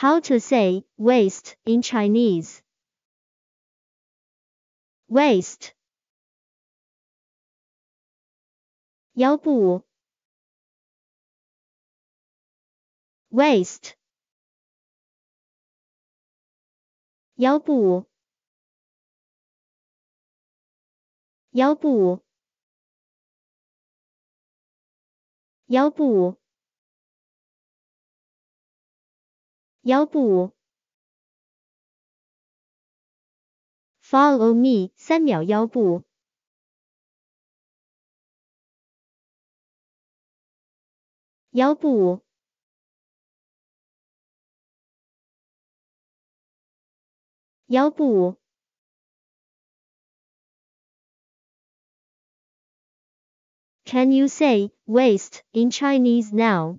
How to say waste in Chinese? Waste. 腰部 waist 腰部腰部腰部 195. Follow me 三秒腰部。腰部。腰部。Can you say waist in Chinese now?